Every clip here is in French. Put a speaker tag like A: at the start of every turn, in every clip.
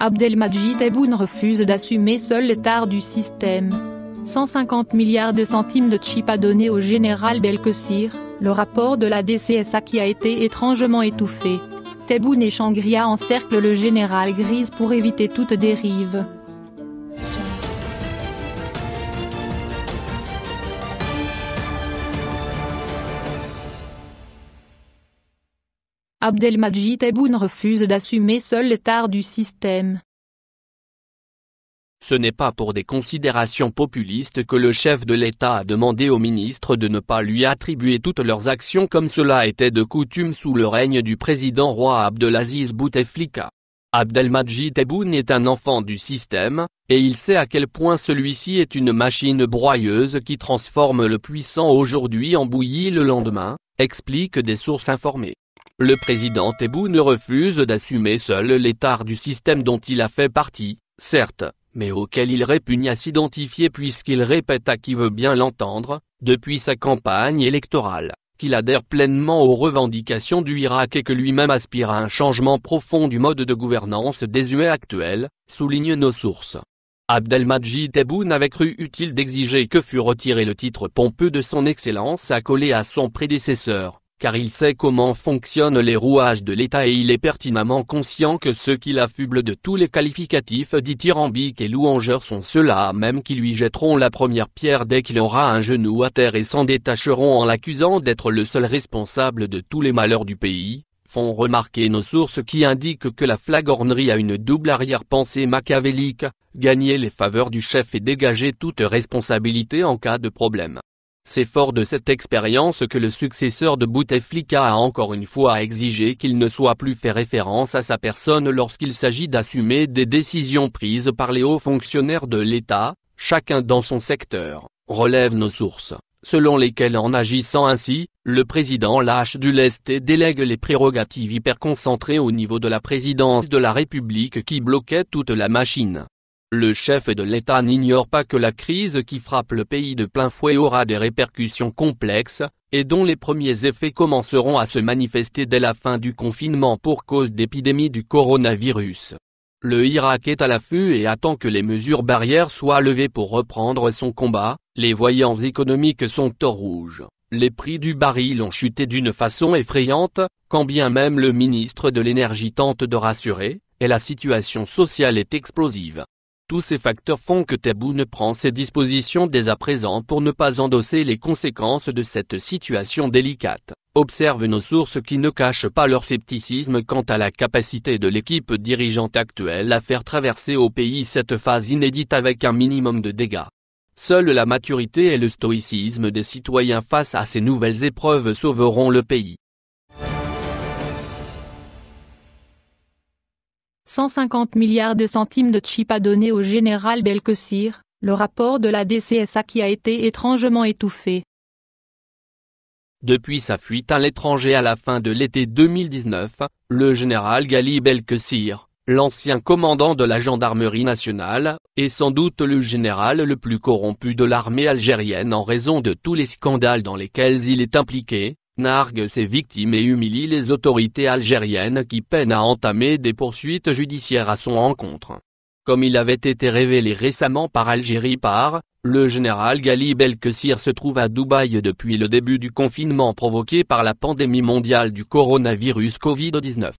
A: Abdelmajid Tebboune refuse d'assumer seul l'état du système. 150 milliards de centimes de chips à donner au général Belkessir, le rapport de la DCSA qui a été étrangement étouffé. Tebboune et Shangria encerclent le général Grise pour éviter toute dérive. Abdelmadjid Tebboune refuse d'assumer seul l'état du système.
B: Ce n'est pas pour des considérations populistes que le chef de l'État a demandé aux ministres de ne pas lui attribuer toutes leurs actions comme cela était de coutume sous le règne du président roi Abdelaziz Bouteflika. Abdelmadjid Tebboune est un enfant du système, et il sait à quel point celui-ci est une machine broyeuse qui transforme le puissant aujourd'hui en bouillie le lendemain, expliquent des sources informées le président Tebboune refuse d'assumer seul l'état du système dont il a fait partie, certes, mais auquel il répugne à s'identifier puisqu'il répète à qui veut bien l'entendre, depuis sa campagne électorale, qu'il adhère pleinement aux revendications du Irak et que lui-même aspire à un changement profond du mode de gouvernance désuet actuel, soulignent nos sources. Abdelmajid Tebboune avait cru utile d'exiger que fût retiré le titre pompeux de son excellence accolé à son prédécesseur, car il sait comment fonctionnent les rouages de l'État et il est pertinemment conscient que ceux qui l'affublent de tous les qualificatifs dithyrambiques et louangeurs sont ceux-là même qui lui jetteront la première pierre dès qu'il aura un genou à terre et s'en détacheront en l'accusant d'être le seul responsable de tous les malheurs du pays, font remarquer nos sources qui indiquent que la flagornerie a une double arrière-pensée machiavélique, gagner les faveurs du chef et dégager toute responsabilité en cas de problème. C'est fort de cette expérience que le successeur de Bouteflika a encore une fois exigé qu'il ne soit plus fait référence à sa personne lorsqu'il s'agit d'assumer des décisions prises par les hauts fonctionnaires de l'État, chacun dans son secteur, relève nos sources, selon lesquelles en agissant ainsi, le président lâche du lest et délègue les prérogatives hyper concentrées au niveau de la présidence de la République qui bloquait toute la machine. Le chef de l'État n'ignore pas que la crise qui frappe le pays de plein fouet aura des répercussions complexes, et dont les premiers effets commenceront à se manifester dès la fin du confinement pour cause d'épidémie du coronavirus. Le Irak est à l'affût et attend que les mesures barrières soient levées pour reprendre son combat, les voyants économiques sont au rouge. Les prix du baril ont chuté d'une façon effrayante, quand bien même le ministre de l'énergie tente de rassurer, et la situation sociale est explosive. Tous ces facteurs font que Tabou ne prend ses dispositions dès à présent pour ne pas endosser les conséquences de cette situation délicate. Observe nos sources qui ne cachent pas leur scepticisme quant à la capacité de l'équipe dirigeante actuelle à faire traverser au pays cette phase inédite avec un minimum de dégâts. Seule la maturité et le stoïcisme des citoyens face à ces nouvelles épreuves sauveront le pays.
A: 150 milliards de centimes de chips à donner au général Belkessir, le rapport de la DCSA qui a été étrangement étouffé.
B: Depuis sa fuite à l'étranger à la fin de l'été 2019, le général Gali Belkessir, l'ancien commandant de la gendarmerie nationale, est sans doute le général le plus corrompu de l'armée algérienne en raison de tous les scandales dans lesquels il est impliqué, nargue ses victimes et humilie les autorités algériennes qui peinent à entamer des poursuites judiciaires à son encontre. Comme il avait été révélé récemment par Algérie par, le général Gali Belkessir se trouve à Dubaï depuis le début du confinement provoqué par la pandémie mondiale du coronavirus Covid-19.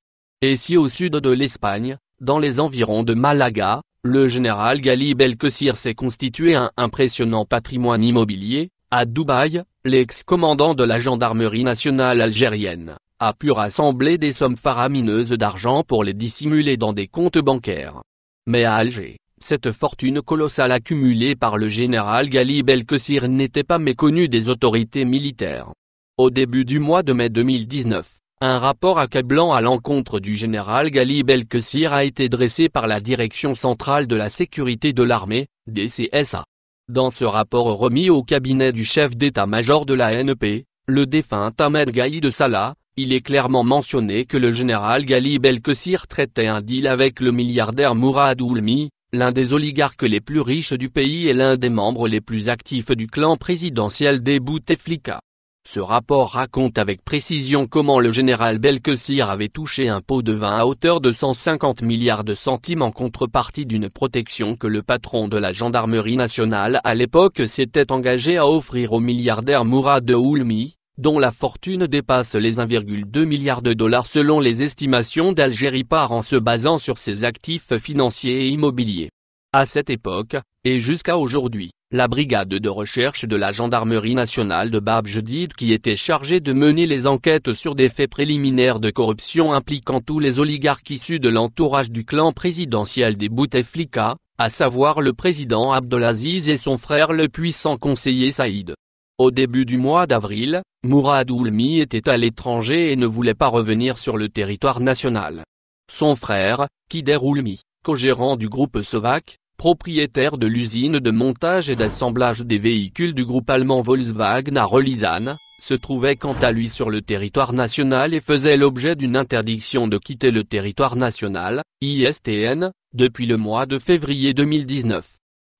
B: Et si au sud de l'Espagne, dans les environs de Malaga, le général Ghali Belkessir s'est constitué un impressionnant patrimoine immobilier, à Dubaï, l'ex-commandant de la gendarmerie nationale algérienne, a pu rassembler des sommes faramineuses d'argent pour les dissimuler dans des comptes bancaires. Mais à Alger, cette fortune colossale accumulée par le général Ghali Belkacir n'était pas méconnue des autorités militaires. Au début du mois de mai 2019, un rapport accablant à l'encontre du général El Belkacir a été dressé par la Direction Centrale de la Sécurité de l'Armée, DCSA. Dans ce rapport remis au cabinet du chef d'état-major de la NP, e le défunt Ahmed Gaï de Salah, il est clairement mentionné que le général Gali Belkessir traitait un deal avec le milliardaire Mourad Oulmi, l'un des oligarques les plus riches du pays et l'un des membres les plus actifs du clan présidentiel des Bouteflika. Ce rapport raconte avec précision comment le général Belkessir avait touché un pot de vin à hauteur de 150 milliards de centimes en contrepartie d'une protection que le patron de la gendarmerie nationale à l'époque s'était engagé à offrir au milliardaire Mourad de Houlmi, dont la fortune dépasse les 1,2 milliard de dollars selon les estimations d'Algérie par en se basant sur ses actifs financiers et immobiliers. À cette époque, et jusqu'à aujourd'hui, la brigade de recherche de la gendarmerie nationale de Bab-Jedid qui était chargée de mener les enquêtes sur des faits préliminaires de corruption impliquant tous les oligarques issus de l'entourage du clan présidentiel des Bouteflika, à savoir le président Abdelaziz et son frère le puissant conseiller Saïd. Au début du mois d'avril, Mourad Oulmi était à l'étranger et ne voulait pas revenir sur le territoire national. Son frère, Kider Oulmi, co-gérant du groupe Sovac, propriétaire de l'usine de montage et d'assemblage des véhicules du groupe allemand Volkswagen à Rolisane, se trouvait quant à lui sur le territoire national et faisait l'objet d'une interdiction de quitter le territoire national, ISTN, depuis le mois de février 2019.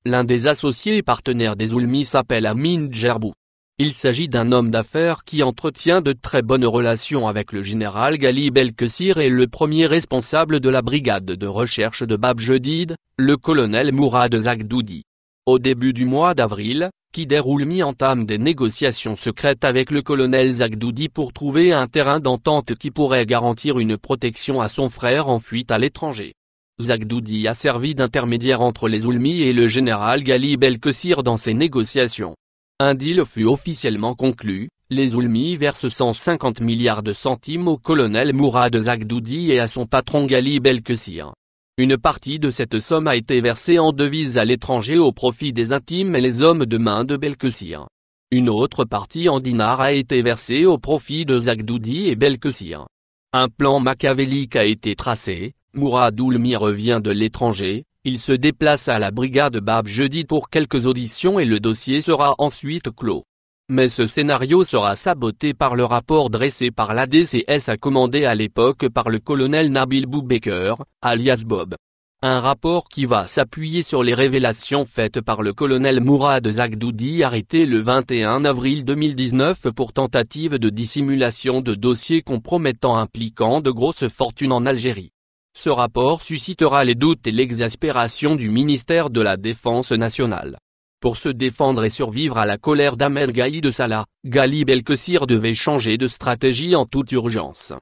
B: L'un des associés et partenaires des Ulmi s'appelle Amin Djerbou. Il s'agit d'un homme d'affaires qui entretient de très bonnes relations avec le général Gali Belkessir et le premier responsable de la brigade de recherche de Bab Jedid, le colonel Mourad Zagdoudi. Au début du mois d'avril, Kider Oulmi entame des négociations secrètes avec le colonel Zagdoudi pour trouver un terrain d'entente qui pourrait garantir une protection à son frère en fuite à l'étranger. Zagdoudi a servi d'intermédiaire entre les Oulmi et le général Gali Belkessir dans ces négociations. Un deal fut officiellement conclu, les Oulmi versent 150 milliards de centimes au colonel Mourad Zagdoudi et à son patron Gali Belkessir. Une partie de cette somme a été versée en devises à l'étranger au profit des intimes et les hommes de main de Belkessir. Une autre partie en dinars a été versée au profit de Zagdoudi et Belkessir. Un plan machiavélique a été tracé, Mourad Oulmi revient de l'étranger, il se déplace à la brigade Bab jeudi pour quelques auditions et le dossier sera ensuite clos. Mais ce scénario sera saboté par le rapport dressé par la DCS commander à l'époque par le colonel Nabil Boubaker, alias Bob. Un rapport qui va s'appuyer sur les révélations faites par le colonel Mourad Zagdoudi arrêté le 21 avril 2019 pour tentative de dissimulation de dossiers compromettants impliquant de grosses fortunes en Algérie. Ce rapport suscitera les doutes et l'exaspération du ministère de la Défense nationale. Pour se défendre et survivre à la colère d'Ahmed Gaïd de Salah, Gali Belkessir devait changer de stratégie en toute urgence.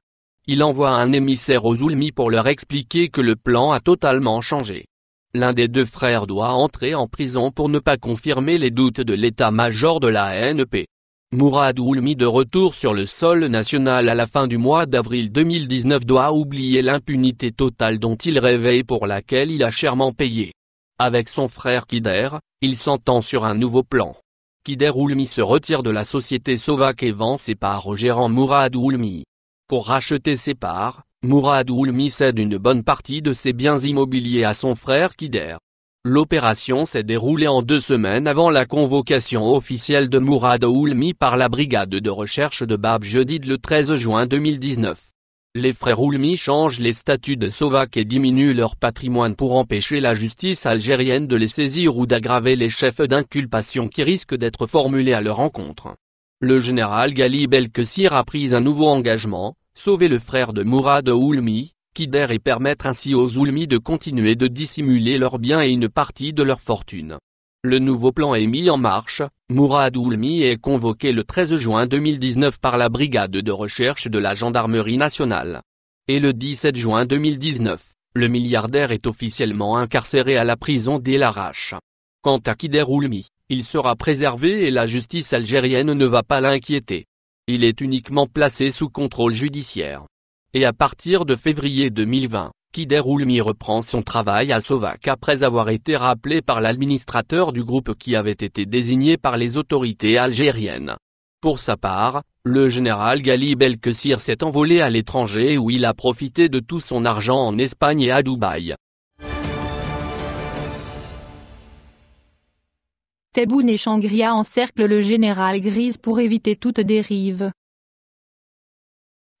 B: Il envoie un émissaire aux Oulmi pour leur expliquer que le plan a totalement changé. L'un des deux frères doit entrer en prison pour ne pas confirmer les doutes de l'état-major de la NP. Mourad Oulmi de retour sur le sol national à la fin du mois d'avril 2019 doit oublier l'impunité totale dont il rêvait et pour laquelle il a chèrement payé. Avec son frère Kider, il s'entend sur un nouveau plan. Kider Oulmi se retire de la société Sovac et vend ses parts au gérant Mourad Oulmi. Pour racheter ses parts, Mourad Oulmi cède une bonne partie de ses biens immobiliers à son frère Kider. L'opération s'est déroulée en deux semaines avant la convocation officielle de Mourad Oulmi par la brigade de recherche de Bab jeudi le 13 juin 2019. Les frères Oulmi changent les statuts de Sovac et diminuent leur patrimoine pour empêcher la justice algérienne de les saisir ou d'aggraver les chefs d'inculpation qui risquent d'être formulés à leur encontre. Le général Gali Kessir a pris un nouveau engagement, sauver le frère de Mourad Oulmi, et permettre ainsi aux Oulmi de continuer de dissimuler leurs biens et une partie de leur fortune. Le nouveau plan est mis en marche, Mourad Oulmi est convoqué le 13 juin 2019 par la brigade de recherche de la gendarmerie nationale. Et le 17 juin 2019, le milliardaire est officiellement incarcéré à la prison d'El Arache. Quant à Kider Oulmi, il sera préservé et la justice algérienne ne va pas l'inquiéter. Il est uniquement placé sous contrôle judiciaire et à partir de février 2020, Ulmi reprend son travail à Sovac après avoir été rappelé par l'administrateur du groupe qui avait été désigné par les autorités algériennes. Pour sa part, le général Gali Belkessir s'est envolé à l'étranger où il a profité de tout son argent en Espagne et à Dubaï.
A: Tebboune et Shangria encerclent le général Grise pour éviter toute dérive.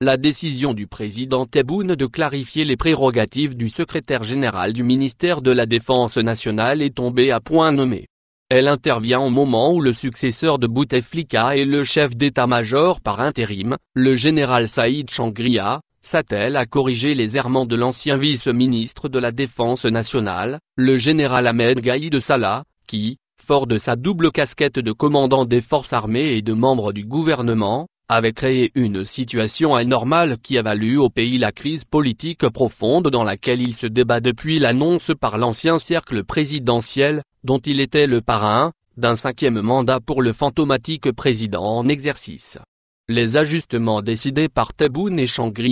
B: La décision du président Tebboune de clarifier les prérogatives du secrétaire général du ministère de la Défense nationale est tombée à point nommé. Elle intervient au moment où le successeur de Bouteflika et le chef d'état-major par intérim, le général Saïd Changria, s'attelle à corriger les errements de l'ancien vice-ministre de la Défense nationale, le général Ahmed Gaïd Salah, qui, fort de sa double casquette de commandant des forces armées et de membre du gouvernement, avait créé une situation anormale qui a valu au pays la crise politique profonde dans laquelle il se débat depuis l'annonce par l'ancien cercle présidentiel, dont il était le parrain, d'un cinquième mandat pour le fantomatique président en exercice. Les ajustements décidés par Tebboune et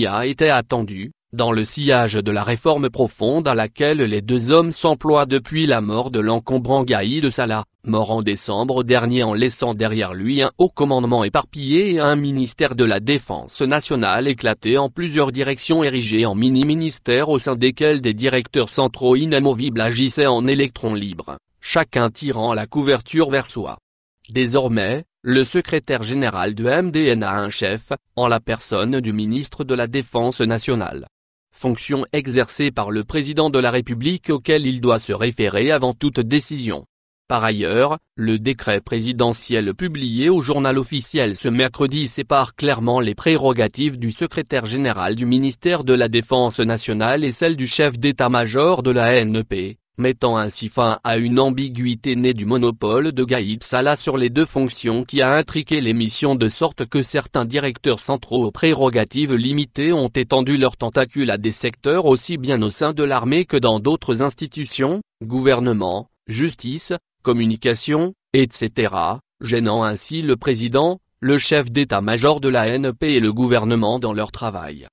B: a étaient attendus, dans le sillage de la réforme profonde à laquelle les deux hommes s'emploient depuis la mort de l'encombrant Gaïd de Salah, mort en décembre dernier en laissant derrière lui un haut commandement éparpillé et un ministère de la Défense nationale éclaté en plusieurs directions érigées en mini-ministères au sein desquels des directeurs centraux inamovibles agissaient en électrons libres, chacun tirant la couverture vers soi. Désormais, le secrétaire général du MDN a un chef, en la personne du ministre de la Défense nationale fonction exercée par le président de la République auquel il doit se référer avant toute décision. Par ailleurs, le décret présidentiel publié au journal officiel ce mercredi sépare clairement les prérogatives du secrétaire général du ministère de la Défense nationale et celles du chef d'état-major de la NEP mettant ainsi fin à une ambiguïté née du monopole de Gaïb Salah sur les deux fonctions qui a intriqué l'émission de sorte que certains directeurs centraux aux prérogatives limitées ont étendu leurs tentacules à des secteurs aussi bien au sein de l'armée que dans d'autres institutions, gouvernement, justice, communication, etc., gênant ainsi le président, le chef d'état-major de la NP et le gouvernement dans leur travail.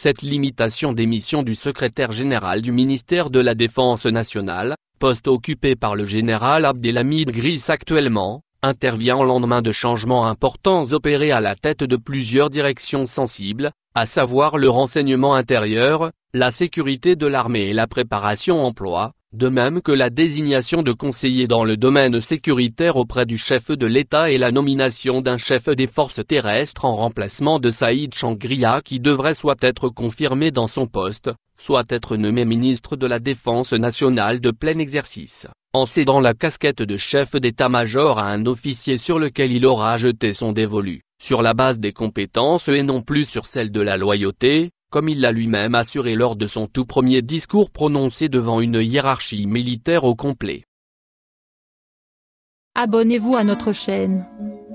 B: Cette limitation des missions du secrétaire général du ministère de la Défense nationale, poste occupé par le général Abdelhamid Gris actuellement, intervient au lendemain de changements importants opérés à la tête de plusieurs directions sensibles, à savoir le renseignement intérieur, la sécurité de l'armée et la préparation emploi, de même que la désignation de conseiller dans le domaine sécuritaire auprès du chef de l'État et la nomination d'un chef des forces terrestres en remplacement de Saïd Changria qui devrait soit être confirmé dans son poste, soit être nommé ministre de la Défense nationale de plein exercice, en cédant la casquette de chef d'état-major à un officier sur lequel il aura jeté son dévolu, sur la base des compétences et non plus sur celle de la loyauté, comme il l'a lui-même assuré lors de son tout premier discours prononcé devant une hiérarchie militaire au complet.
A: Abonnez-vous à notre chaîne.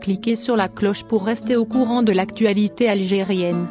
A: Cliquez sur la cloche pour rester au courant de l'actualité algérienne.